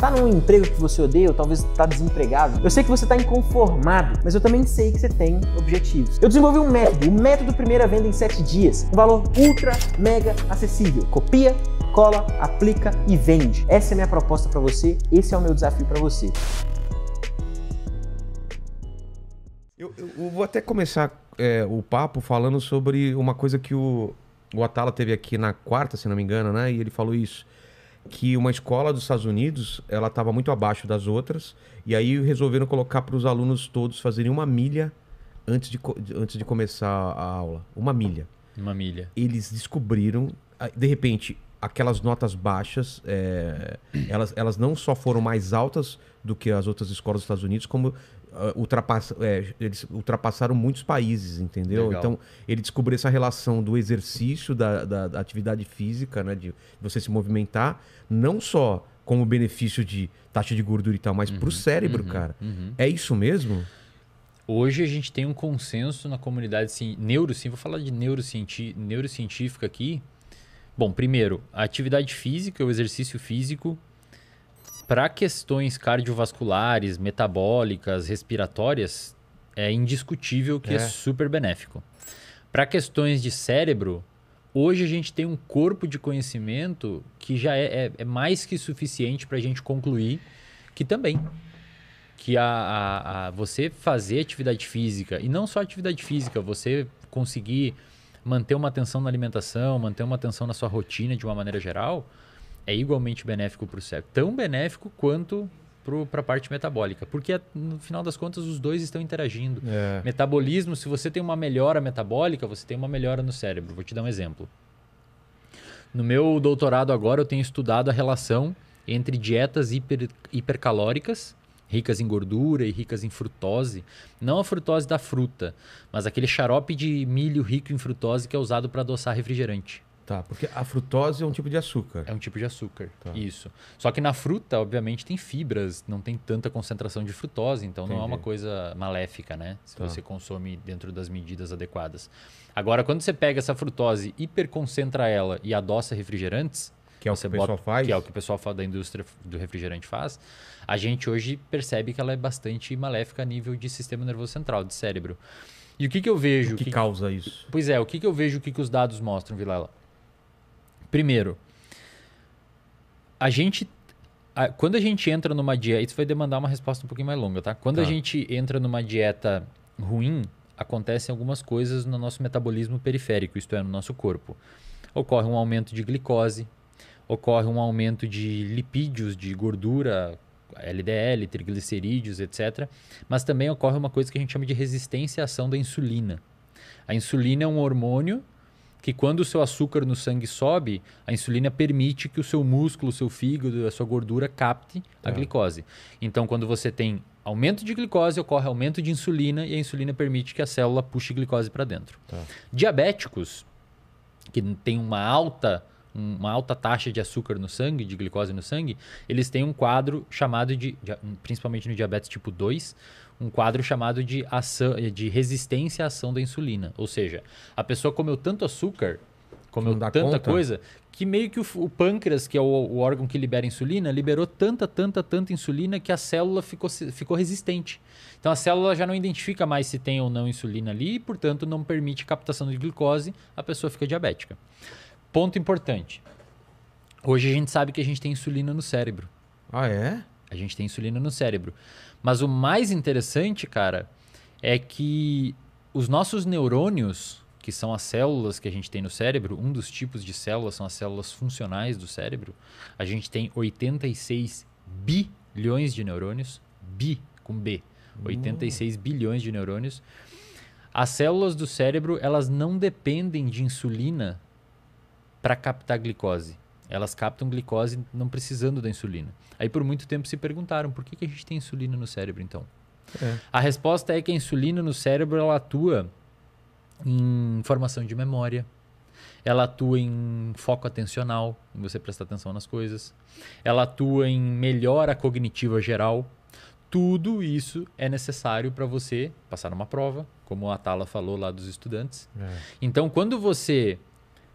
tá num emprego que você odeia, ou talvez tá desempregado. Eu sei que você tá inconformado, mas eu também sei que você tem objetivos. Eu desenvolvi um método, o método primeira venda em 7 dias, um valor ultra mega acessível. Copia, cola, aplica e vende. Essa é a minha proposta para você, esse é o meu desafio para você. Eu, eu, vou até começar é, o papo falando sobre uma coisa que o, o Atala teve aqui na quarta, se não me engano, né? E ele falou isso que uma escola dos Estados Unidos ela estava muito abaixo das outras e aí resolveram colocar para os alunos todos fazerem uma milha antes de, antes de começar a aula. Uma milha. Uma milha. Eles descobriram, de repente, aquelas notas baixas, é, elas, elas não só foram mais altas do que as outras escolas dos Estados Unidos, como ah, é, eles ultrapassaram muitos países, entendeu? Legal. Então, ele descobriu essa relação do exercício, da, da, da, atividade física, né? De você se movimentar, não só como benefício de taxa de gordura e tal, mas uhum, o cérebro, uhum, cara. Uhum. É isso mesmo? Hoje a gente tem um consenso na comunidade sim, neurocientífica, vou falar de neurocienti, neurocientífica aqui. Bom, primeiro, a atividade física, o exercício físico, para questões cardiovasculares, metabólicas, respiratórias, é indiscutível que é, é super benéfico. Para questões de cérebro, hoje a gente tem um corpo de conhecimento que já é, é, é mais que suficiente para a gente concluir que também que a, a, a, você fazer atividade física e não só atividade física, você conseguir manter uma atenção na alimentação, manter uma atenção na sua rotina de uma maneira geral, é igualmente benéfico para o cérebro, tão benéfico quanto para a parte metabólica, porque no final das contas os dois estão interagindo. É. Metabolismo, se você tem uma melhora metabólica, você tem uma melhora no cérebro. Vou te dar um exemplo. No meu doutorado agora eu tenho estudado a relação entre dietas hiper, hipercalóricas, ricas em gordura e ricas em frutose, não a frutose da fruta, mas aquele xarope de milho rico em frutose que é usado para adoçar refrigerante. Tá, porque a frutose é um tipo de açúcar. É um tipo de açúcar, tá. isso. Só que na fruta, obviamente, tem fibras, não tem tanta concentração de frutose, então Entendi. não é uma coisa maléfica, né? Se tá. você consome dentro das medidas adequadas. Agora, quando você pega essa frutose, hiperconcentra ela e adoça refrigerantes, que é o que o pessoal bota, faz. Que é o que o pessoal da indústria do refrigerante faz. A gente hoje percebe que ela é bastante maléfica a nível de sistema nervoso central, de cérebro. E o que, que eu vejo. O que, que causa isso? Pois é, o que, que eu vejo, o que, que os dados mostram, Vilela? Primeiro, a gente. A, quando a gente entra numa dieta. Isso vai demandar uma resposta um pouquinho mais longa, tá? Quando tá. a gente entra numa dieta ruim, acontecem algumas coisas no nosso metabolismo periférico, isto é, no nosso corpo. Ocorre um aumento de glicose, ocorre um aumento de lipídios, de gordura, LDL, triglicerídeos, etc. Mas também ocorre uma coisa que a gente chama de resistência à ação da insulina. A insulina é um hormônio que quando o seu açúcar no sangue sobe, a insulina permite que o seu músculo, o seu fígado, a sua gordura capte a é. glicose. Então, quando você tem aumento de glicose, ocorre aumento de insulina e a insulina permite que a célula puxe glicose para dentro. Tá. Diabéticos, que têm uma alta uma alta taxa de açúcar no sangue, de glicose no sangue, eles têm um quadro chamado de, principalmente no diabetes tipo 2, um quadro chamado de, ação, de resistência à ação da insulina. Ou seja, a pessoa comeu tanto açúcar, comeu tanta conta. coisa, que meio que o, o pâncreas, que é o, o, órgão que libera insulina, liberou tanta, tanta, tanta insulina que a célula ficou, ficou resistente. Então a célula já não identifica mais se tem ou não insulina ali e, portanto, não permite captação de glicose, a pessoa fica diabética. Ponto importante. Hoje a gente sabe que a gente tem insulina no cérebro. Ah, é? a gente tem insulina no cérebro. Mas o mais interessante, cara, é que os nossos neurônios, que são as células que a gente tem no cérebro, um dos tipos de células são as células funcionais do cérebro. A gente tem 86 bilhões de neurônios, bi com B, 86 hum. uh. bilhões de neurônios. As células do cérebro, elas não dependem de insulina para captar glicose. Elas captam glicose não precisando da insulina. Aí por muito tempo se perguntaram por que, que a gente tem insulina no cérebro então? É. A resposta é que a insulina no cérebro ela atua em formação de memória, ela atua em foco atencional, em você prestar atenção nas coisas, ela atua em melhora cognitiva geral. Tudo isso é necessário para você passar numa prova, como a Tala falou lá dos estudantes. É. Então, quando você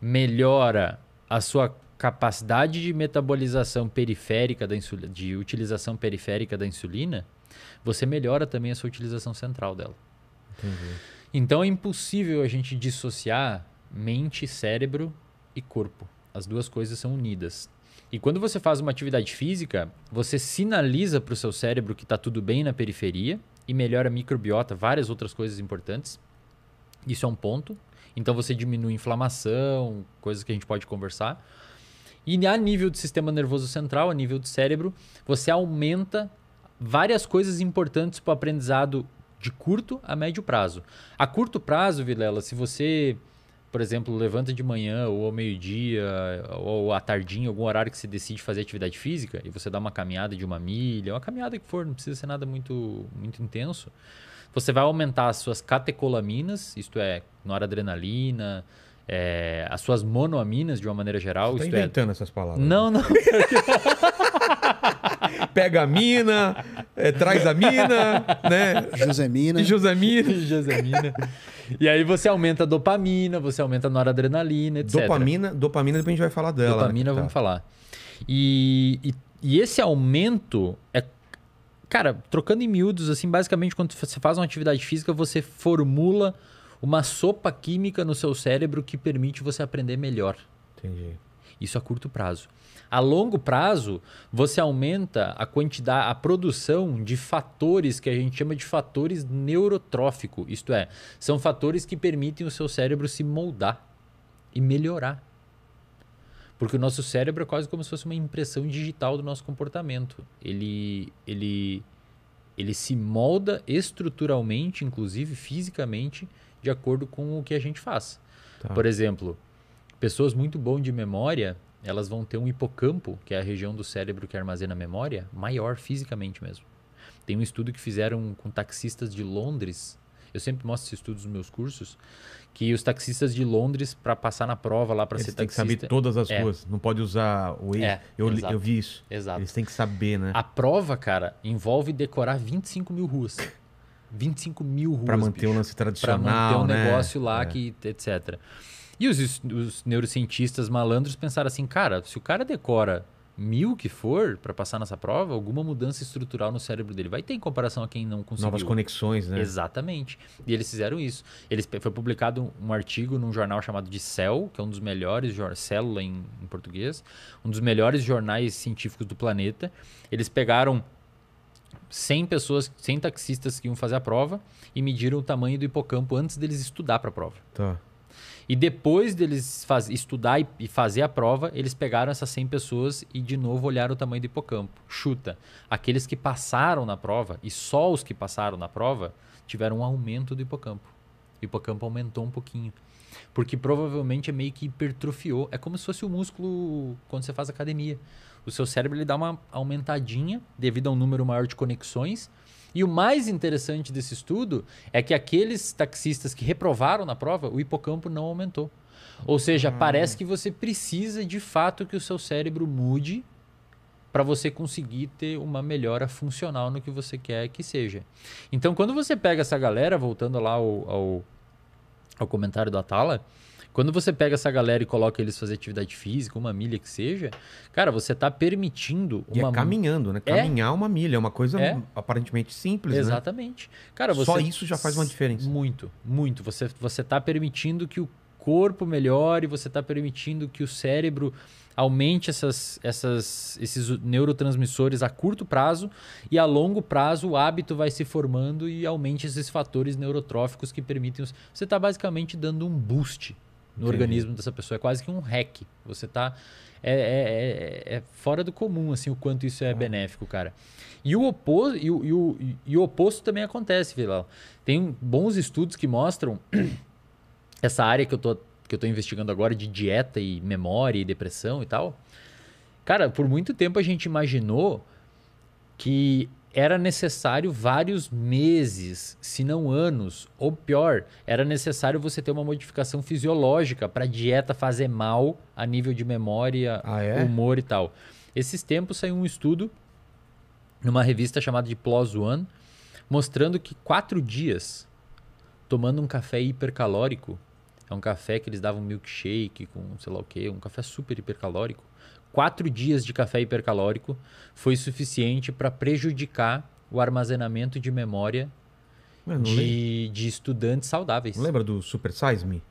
melhora a sua capacidade de metabolização periférica da insulina, de utilização periférica da insulina, você melhora também a sua utilização central dela. Entendi. Então é impossível a gente dissociar mente, cérebro e corpo. As duas coisas são unidas. E quando você faz uma atividade física, você sinaliza para o seu cérebro que está tudo bem na periferia e melhora a microbiota, várias outras coisas importantes. Isso é um ponto. Então você diminui inflamação, coisas que a gente pode conversar. E a nível do sistema nervoso central, a nível do cérebro, você aumenta várias coisas importantes para o aprendizado de curto a médio prazo. A curto prazo, Vilela, se você, por exemplo, levanta de manhã ou ao meio-dia ou à tardinha, algum horário que você decide fazer atividade física e você dá uma caminhada de uma milha, uma caminhada que for, não precisa ser nada muito, muito intenso, você vai aumentar as suas catecolaminas, isto é, noradrenalina, adrenalina é, as suas monoaminas, de uma maneira geral. Você tá é- inventando é... essas palavras. Não, não. Pega a mina, é, traz a mina, né? Josemina. Josemina. Josemina. E aí você aumenta a dopamina, você aumenta a noradrenalina, etc. Dopamina, dopamina depois a gente vai falar dela. Né? Dopamina, né? vamos tá. falar. E, e, e esse aumento é Cara, trocando em miúdos, assim, basicamente quando você faz uma atividade física, você formula uma sopa química no seu cérebro que permite você aprender melhor. Entendi. Isso a curto prazo. A longo prazo, você aumenta a quantidade, a produção de fatores que a gente chama de fatores neurotróficos. isto é, são fatores que permitem o seu cérebro se moldar e melhorar. Porque o nosso cérebro é quase como se fosse uma impressão digital do nosso comportamento. Ele ele ele se molda estruturalmente, inclusive fisicamente, de acordo com o que a gente faz. Tá. Por exemplo, pessoas muito boas de memória, elas vão ter um hipocampo, que é a região do cérebro que armazena memória, maior fisicamente mesmo. Tem um estudo que fizeram com taxistas de Londres. Eu sempre mostro esse estudo nos meus cursos, que os taxistas de Londres para passar na prova lá para ser taxista. Eles têm que saber todas as é. ruas, não pode usar o e. É, eu, exato. eu vi isso. Exato. Eles têm que saber, né? A prova, cara, envolve decorar 25 mil ruas. 25 mil ruas. Para manter bicho. o lance tradicional. Para manter o um né? negócio lá, é. que, etc. E os, os neurocientistas malandros pensaram assim, cara, se o cara decora mil que for para passar nessa prova, alguma mudança estrutural no cérebro dele vai ter em comparação a quem não conseguiu. Novas conexões, né? Exatamente. E eles fizeram isso. Eles foi publicado um artigo num jornal chamado de Cell, que é um dos melhores célula em, em português, um dos melhores jornais científicos do planeta. Eles pegaram 100 pessoas, 100 taxistas que iam fazer a prova e mediram o tamanho do hipocampo antes deles estudar para a prova. Tá. E depois deles faz, estudar e, e, fazer a prova, eles pegaram essas 100 pessoas e de novo olharam o tamanho do hipocampo. Chuta, aqueles que passaram na prova e só os que passaram na prova tiveram um aumento do hipocampo. O hipocampo aumentou um pouquinho. Porque provavelmente é meio que hipertrofiou. É como se fosse o músculo quando você faz academia. O seu cérebro ele dá uma aumentadinha devido a um número maior de conexões. E o mais interessante desse estudo é que aqueles taxistas que reprovaram na prova, o hipocampo não aumentou. Ou seja, hum. parece que você precisa de fato que o seu cérebro mude para você conseguir ter uma melhora funcional no que você quer que seja. Então, quando você pega essa galera, voltando lá ao, ao, ao comentário do Atala, quando você pega essa galera e coloca eles fazer atividade física, uma milha que seja, cara, você está permitindo uma. E é caminhando, né? É. Caminhar é... uma milha é uma coisa é... aparentemente simples, né? Exatamente. Né? Cara, você... Só isso já faz uma diferença. Muito, muito. Você, você tá permitindo que o corpo melhor e você está permitindo que o cérebro aumente essas, essas, esses neurotransmissores a curto prazo e a longo prazo o hábito vai se formando e aumente esses fatores neurotróficos que permitem. Os... Você está basicamente dando um boost no Entendi. organismo dessa pessoa. É quase que um hack. Você está. É, é, é, é, fora do comum, assim, o quanto isso é ah. benéfico, cara. E o, oposto, e, o, e o, e o oposto também acontece, Vilal. Tem bons estudos que mostram essa área que eu tô, que eu tô investigando agora de dieta e memória e depressão e tal, cara, por muito tempo a gente imaginou que era necessário vários meses, se não anos, ou pior, era necessário você ter uma modificação fisiológica para a dieta fazer mal a nível de memória, ah, é? humor e tal. Esses tempos saiu um estudo numa revista chamada de PLOS One, mostrando que quatro dias tomando um café hipercalórico é um café que eles davam milkshake com sei lá o quê, um café super hipercalórico. Quatro dias de café hipercalórico foi suficiente para prejudicar o armazenamento de memória de, de, estudantes saudáveis. lembra do Super Size Me?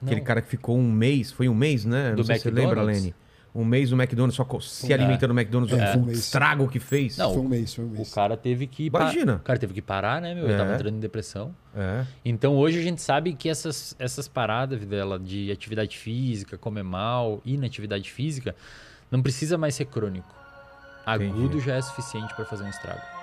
Não. Aquele cara que ficou um mês, foi um mês, né? Do não sei se você lembra, Lenny um mês no McDonald's, só se é. alimentando no McDonald's, é. o estrago que fez. Não, foi um mês, foi um mês. O cara teve que. Imagina. O cara teve que parar, né, meu? É. Eu tava entrando em depressão. É. Então hoje a gente sabe que essas, essas paradas dela de atividade física, comer mal, inatividade física, não precisa mais ser crônico. Agudo Entendi. já é suficiente para fazer um estrago.